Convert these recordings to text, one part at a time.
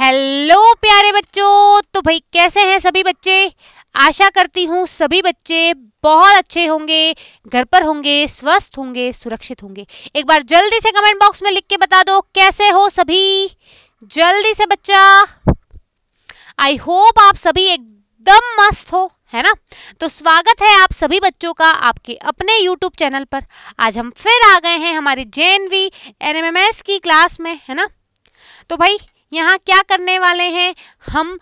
hello प्यारे बच्चों तो भाई कैसे हैं सभी बच्चे आशा करती हूँ सभी बच्चे बहुत अच्छे होंगे घर पर होंगे स्वस्थ होंगे सुरक्षित होंगे एक बार जल्दी से कमेंट बॉक्स में लिख के बता दो कैसे हो सभी जल्दी से बच्चा आई होप आप सभी एकदम मस्त हो है ना तो स्वागत है आप सभी बच्चों का आपके अपने YouTube चैनल पर आज हम फिर आ गए हैं हमारी जे एन की क्लास में है ना तो भाई यहाँ क्या करने वाले हैं हम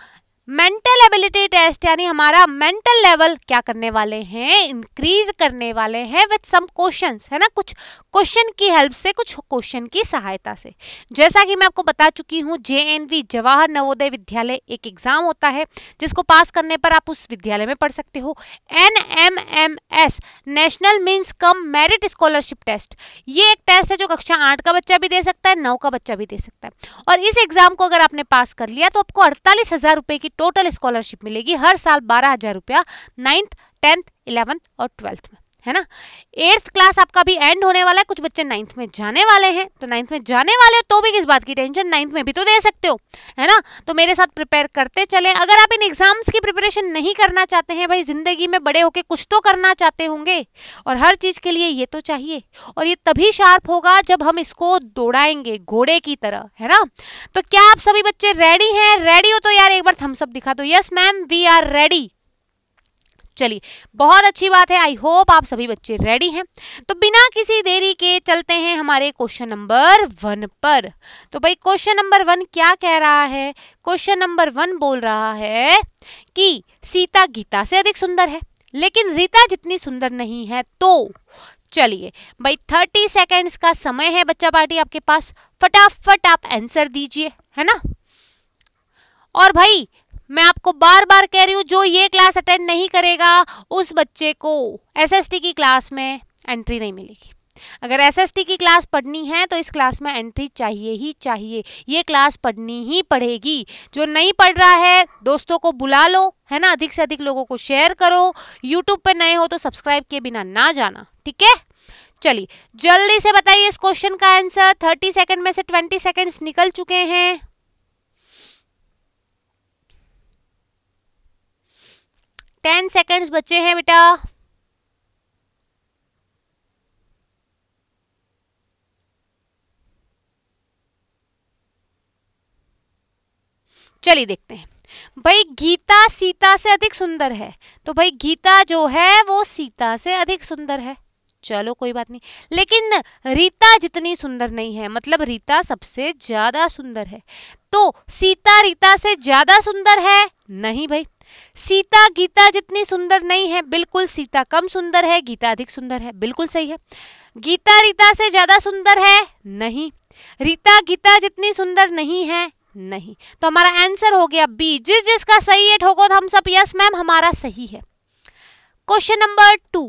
मेंटल एबिलिटी टेस्ट यानी हमारा मेंटल लेवल क्या करने वाले हैं इंक्रीज करने वाले हैं विथ सम क्वेश्चंस है ना कुछ क्वेश्चन की हेल्प से कुछ क्वेश्चन की सहायता से जैसा कि मैं आपको बता चुकी हूँ जे जवाहर नवोदय विद्यालय एक एग्जाम होता है जिसको पास करने पर आप उस विद्यालय में पढ़ सकते हो N M M S national means cum merit scholarship test ये एक टेस्ट है जो कक्षा आठ का बच्चा भी दे सकता है नौ का बच्चा भी दे सकता है और इस एग्जाम को अगर आपने पास कर लिया तो आपको अड़तालीस हजार रुपए की टोटल स्कॉलरशिप मिलेगी हर साल बारह हज़ार रुपया नाइन्थ टेंथ इलेवंथ और ट्वेल्थ में है ना एट्थ क्लास आपका भी एंड होने वाला है कुछ बच्चे नाइन्थ में जाने वाले हैं तो नाइन्थ में जाने वाले हो तो भी किस बात की टेंशन नाइन्थ में भी तो दे सकते हो है ना तो मेरे साथ प्रिपेयर करते चले अगर आप इन एग्जाम्स की प्रिपरेशन नहीं करना चाहते हैं भाई जिंदगी में बड़े होके कुछ तो करना चाहते होंगे और हर चीज के लिए ये तो चाहिए और ये तभी शार्प होगा जब हम इसको दौड़ाएंगे घोड़े की तरह है ना तो क्या आप सभी बच्चे रेडी हैं रेडी हो तो यार एक बार थम्सअप दिखा दो yes ma'am we are ready चलिए बहुत अच्छी बात है आई होप आप सभी बच्चे रेडी हैं तो बिना किसी देरी के चलते हैं हमारे क्वेश्चन नंबर वन पर तो भाई क्वेश्चन नंबर वन क्या कह रहा है क्वेश्चन नंबर वन बोल रहा है कि सीता गीता से अधिक सुंदर है लेकिन रीता जितनी सुंदर नहीं है तो चलिए भाई थर्टी सेकेंड्स का समय है बच्चा पार्टी आपके पास फटाफट आप एंसर दीजिए है ना और भाई मैं आपको बार बार कह रही हूँ जो ये क्लास अटेंड नहीं करेगा उस बच्चे को एस की क्लास में एंट्री नहीं मिलेगी अगर एस की क्लास पढ़नी है तो इस क्लास में एंट्री चाहिए ही चाहिए ये क्लास पढ़नी ही पढ़ेगी जो नहीं पढ़ रहा है दोस्तों को बुला लो है ना अधिक से अधिक लोगों को शेयर करो यूट्यूब पर नए हो तो सब्सक्राइब किए बिना ना जाना ठीक है चलिए जल्दी से बताइए इस क्वेश्चन का आंसर थर्टी सेकेंड में से ट्वेंटी सेकेंड्स निकल चुके हैं टेन सेकेंड्स बचे हैं बेटा चलिए देखते हैं भाई गीता सीता से अधिक सुंदर है तो भाई गीता जो है वो सीता से अधिक सुंदर है चलो कोई बात नहीं लेकिन रीता जितनी सुंदर नहीं है मतलब रीता सबसे ज्यादा सुंदर है तो सीता रीता से ज्यादा सुंदर है नहीं भाई सीता गीता जितनी सुंदर नहीं है बिल्कुल सीता कम सुंदर है गीता अधिक सुंदर है बिल्कुल सही है गीता रीता से ज्यादा सुंदर है नहीं रीता गीता जितनी सुंदर नहीं है नहीं तो हमारा आंसर हो गया बी जिस जिसका सही है ठोको तो हम सब यस मैम हमारा सही है क्वेश्चन नंबर टू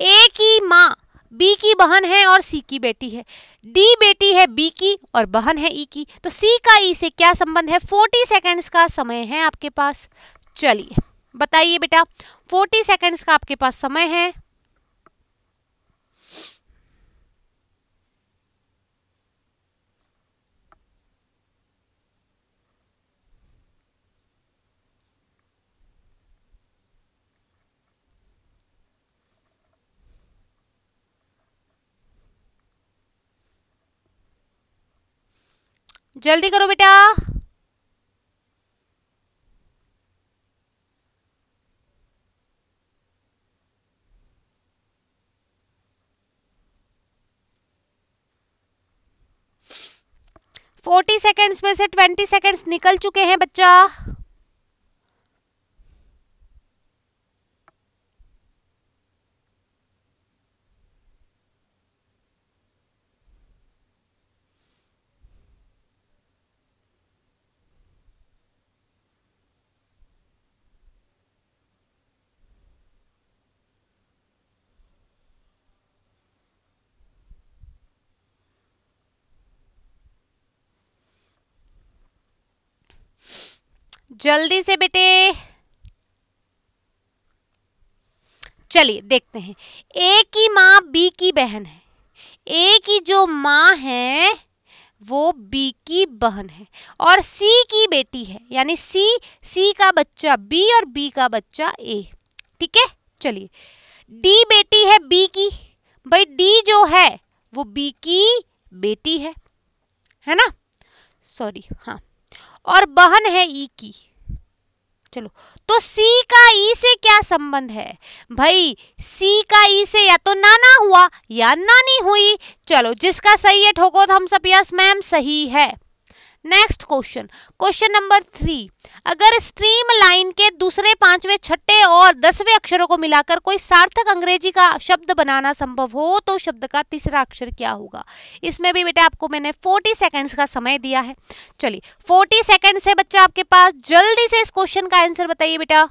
ए की माँ बी की बहन है और सी की बेटी है डी बेटी है बी की और बहन है ई e की तो सी का ई e से क्या संबंध है फोर्टी सेकेंड्स का समय है आपके पास चलिए बताइए बेटा फोर्टी सेकेंड्स का आपके पास समय है जल्दी करो बेटा फोर्टी सेकेंड्स में से ट्वेंटी सेकेंड्स निकल चुके हैं बच्चा जल्दी से बेटे चलिए देखते हैं ए की माँ बी की बहन है ए की जो माँ है वो बी की बहन है और सी की बेटी है यानी सी सी का बच्चा बी और बी का बच्चा ए ठीक है चलिए डी बेटी है बी की भाई डी जो है वो बी की बेटी है है ना सॉरी हाँ और बहन है ई की चलो तो सी का ई e से क्या संबंध है भाई सी का ई e से या तो नाना हुआ या नानी हुई चलो जिसका सही है ठोको थम्स अप यस मैम सही है next question question number three अगर स्ट्रीम लाइन के दूसरे पांचवें छठे और दसवें अक्षरों को मिलाकर कोई सार्थक अंग्रेजी का शब्द बनाना संभव हो तो शब्द का तीसरा अक्षर क्या होगा इसमें भी बेटा आपको मैंने 40 सेकंड्स का समय दिया है चलिए 40 सेकंड से बच्चा आपके पास जल्दी से इस क्वेश्चन का आंसर बताइए बेटा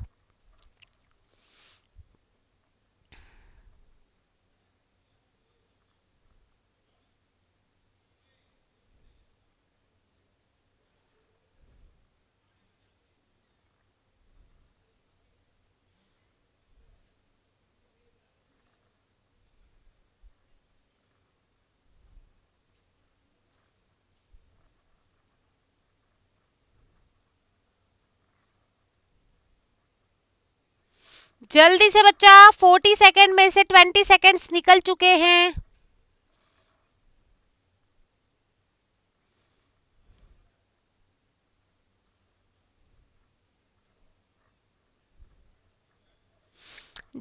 जल्दी से बच्चा 40 सेकंड में से 20 सेकंड्स निकल चुके हैं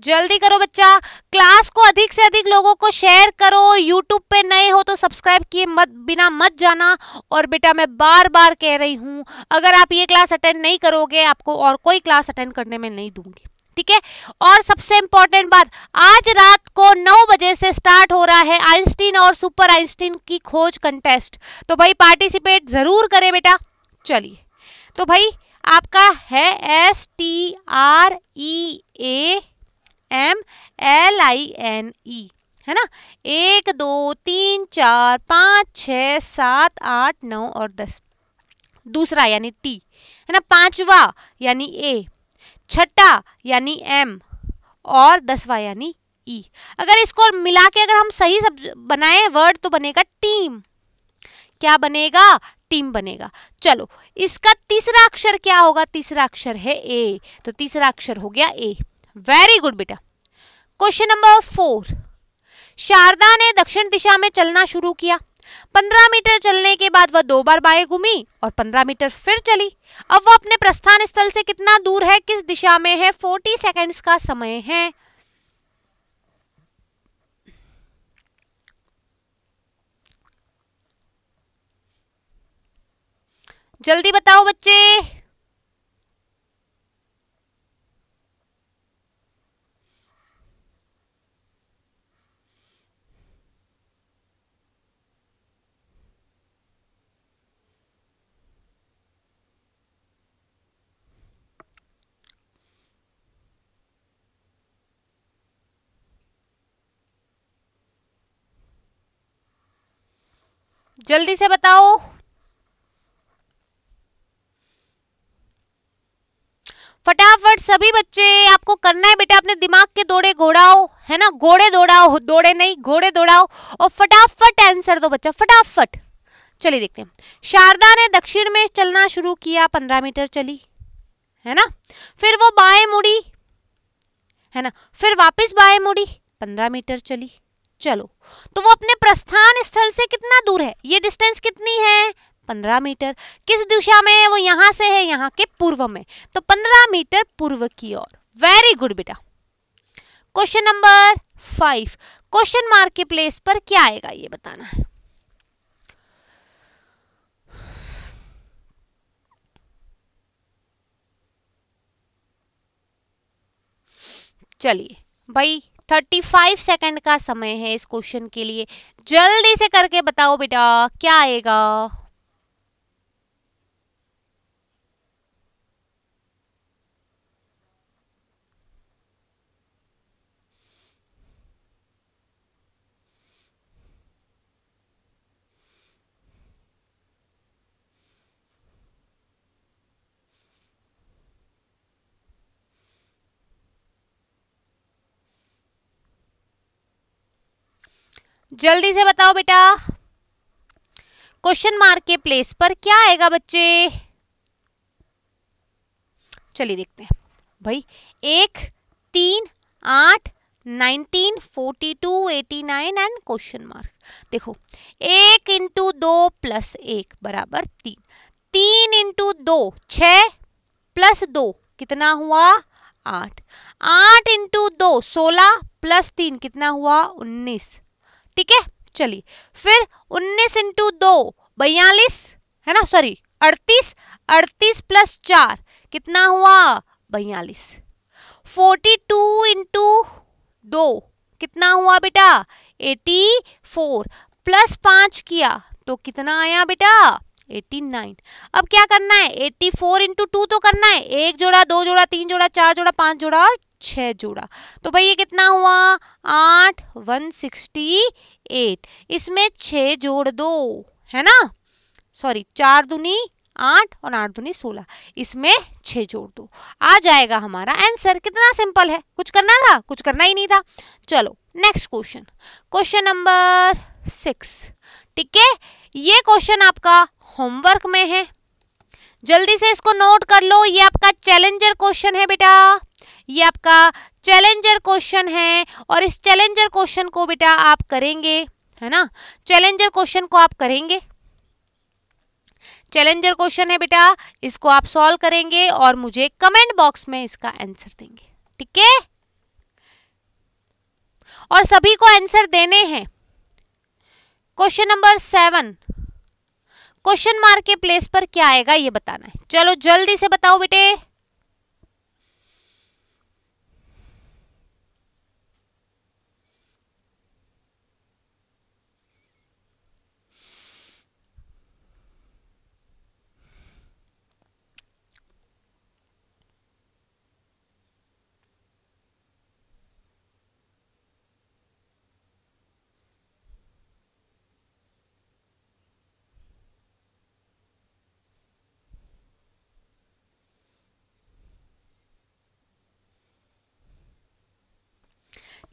जल्दी करो बच्चा क्लास को अधिक से अधिक लोगों को शेयर करो यूट्यूब पे नए हो तो सब्सक्राइब किए मत बिना मत जाना और बेटा मैं बार बार कह रही हूँ अगर आप ये क्लास अटेंड नहीं करोगे आपको और कोई क्लास अटेंड करने में नहीं दूंगी ठीक है और सबसे इंपॉर्टेंट बात आज रात को नौ बजे से स्टार्ट हो रहा है आइंस्टीन और सुपर आइंस्टीन की खोज कंटेस्ट तो भाई पार्टिसिपेट जरूर करें बेटा चलिए तो भाई आपका है S T R E A M L I N E है ना एक दो तीन चार पाँच छ सात आठ नौ और दस दूसरा यानी टी है ना पांचवा यानी ए छठा यानी एम और दसवा यानी ई अगर इसको मिला के अगर हम सही सब बनाए वर्ड तो बनेगा टीम क्या बनेगा टीम बनेगा चलो इसका तीसरा अक्षर क्या होगा तीसरा अक्षर है ए तो तीसरा अक्षर हो गया ए वेरी गुड बेटा क्वेश्चन नंबर फोर शारदा ने दक्षिण दिशा में चलना शुरू किया पंद्रह मीटर चलने के बाद वह दो बार बाएं घूमी और पंद्रह मीटर फिर चली अब वह अपने प्रस्थान स्थल से कितना दूर है किस दिशा में है फोर्टी सेकेंड्स का समय है जल्दी बताओ बच्चे जल्दी से बताओ फटाफट सभी बच्चे आपको करना है बेटा अपने दिमाग के दौड़े घोड़ाओ है ना घोड़े दौड़ाओ दौड़े नहीं घोड़े दौड़ाओ और फटाफट आंसर दो बच्चा फटाफट चलिए देखते हैं शारदा ने दक्षिण में चलना शुरू किया पंद्रह मीटर चली है ना फिर वो बाएं मुड़ी है ना फिर वापस बाएं मुड़ी पंद्रह मीटर चली चलो तो वो अपने प्रस्थान स्थल से कितना दूर है ये डिस्टेंस कितनी है पंद्रह मीटर किस दिशा में है वो यहां से है यहाँ के पूर्व में तो पंद्रह मीटर पूर्व की ओर वेरी गुड बेटा question number five question mark के प्लेस पर क्या आएगा ये बताना है चलिए भाई 35 सेकंड का समय है इस क्वेश्चन के लिए जल्दी से करके बताओ बेटा क्या आएगा जल्दी से बताओ बेटा क्वेश्चन मार्क के प्लेस पर क्या आएगा बच्चे चलिए देखते हैं भाई एक तीन आठ nineteen forty two eighty nine and question mark देखो एक इंटू दो प्लस एक बराबर तीन तीन इंटू दो छ प्लस दो कितना हुआ आठ आठ इंटू दो सोलह प्लस तीन कितना हुआ उन्नीस ठीक है चलिए फिर उन्नीस इंटू दो बयालीस है ना सॉरी अड़तीस अड़तीस प्लस चार कितना हुआ बयालीस फोर्टी टू इंटू दो कितना हुआ बेटा एटी फोर प्लस पाँच किया तो कितना आया बेटा एटी नाइन अब क्या करना है एटी फोर इंटू टू तो करना है एक जोड़ा दो जोड़ा तीन जोड़ा चार जोड़ा पाँच जोड़ा छः जोड़ा तो भाई ये कितना हुआ आठ वन सिक्सटी एट इसमें छः जोड़ दो है ना सॉरी चार दुनी आठ और आठ दुनी सोलह इसमें छः जोड़ दो आ जाएगा हमारा आंसर कितना सिंपल है कुछ करना था कुछ करना ही नहीं था चलो next question question number six ठीक है ये क्वेश्चन आपका होमवर्क में है जल्दी से इसको नोट कर लो ये आपका चैलेंजर क्वेश्चन है बेटा ये आपका चैलेंजर क्वेश्चन है और इस चैलेंजर क्वेश्चन को बेटा आप करेंगे है ना चैलेंजर क्वेश्चन को आप करेंगे चैलेंजर क्वेश्चन है बेटा इसको आप सॉल्व करेंगे और मुझे कमेंट बॉक्स में इसका आंसर देंगे ठीक है और सभी को आंसर देने हैं question number seven question mark के प्लेस पर क्या आएगा ये बताना है चलो जल्दी से बताओ बेटे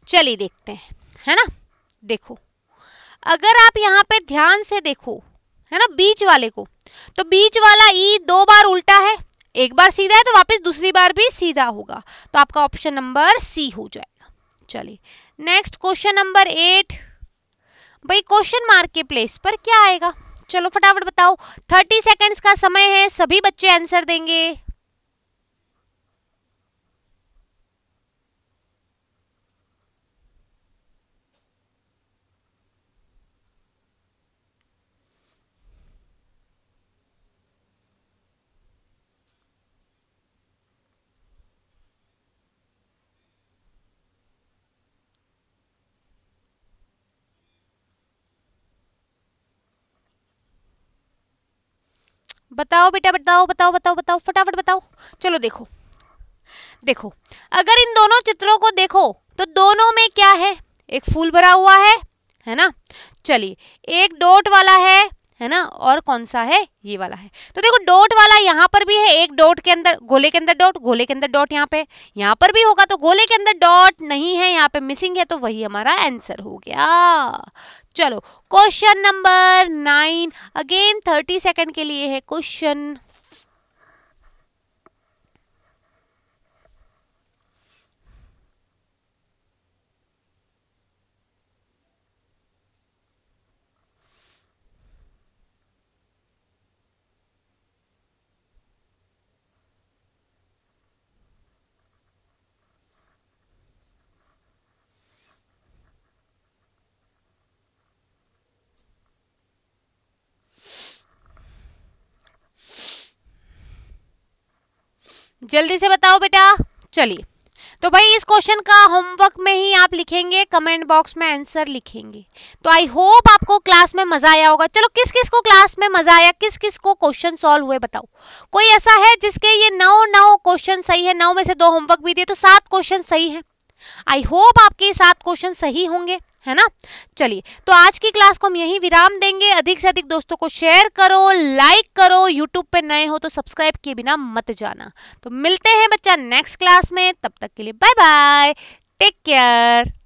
चलिए देखते हैं है ना देखो अगर आप यहाँ पे ध्यान से देखो है ना बीच वाले को तो बीच वाला ई दो बार उल्टा है एक बार सीधा है तो वापस दूसरी बार भी सीधा होगा तो आपका ऑप्शन नंबर सी हो जाएगा चलिए नेक्स्ट क्वेश्चन नंबर एट भाई क्वेश्चन मार्क के प्लेस पर क्या आएगा चलो फटाफट बताओ थर्टी सेकेंड्स का समय है सभी बच्चे आंसर देंगे बताओ बेटा बताओ बताओ बताओ बताओ फटाफट बताओ चलो देखो देखो अगर इन दोनों चित्रों को देखो तो दोनों में क्या है एक फूल भरा हुआ है है ना चलिए एक डोट वाला है है ना और कौन सा है ये वाला है तो देखो डॉट वाला यहाँ पर भी है एक डॉट के अंदर गोले के अंदर डॉट गोले के अंदर डॉट यहाँ पे यहाँ पर भी होगा तो गोले के अंदर डॉट नहीं है यहाँ पे मिसिंग है तो वही हमारा आंसर हो गया चलो question number nine again thirty second के लिए है क्वेश्चन जल्दी से बताओ बेटा चलिए तो भाई इस क्वेश्चन का होमवर्क में ही आप लिखेंगे कमेंट बॉक्स में आंसर लिखेंगे तो आई होप आपको क्लास में मजा आया होगा चलो किस किस को क्लास में मजा आया किस किस को क्वेश्चन सॉल्व हुए बताओ कोई ऐसा है जिसके ये नौ नौ क्वेश्चन सही है नौ में से दो होमवर्क भी दिए तो सात क्वेश्चन सही है आई होप आपके सात क्वेश्चन सही होंगे है ना चलिए तो आज की क्लास को हम यहीं विराम देंगे अधिक से अधिक दोस्तों को शेयर करो लाइक करो यूट्यूब पे नए हो तो सब्सक्राइब किए बिना मत जाना तो मिलते हैं बच्चा नेक्स्ट क्लास में तब तक के लिए बाय बाय टेक केयर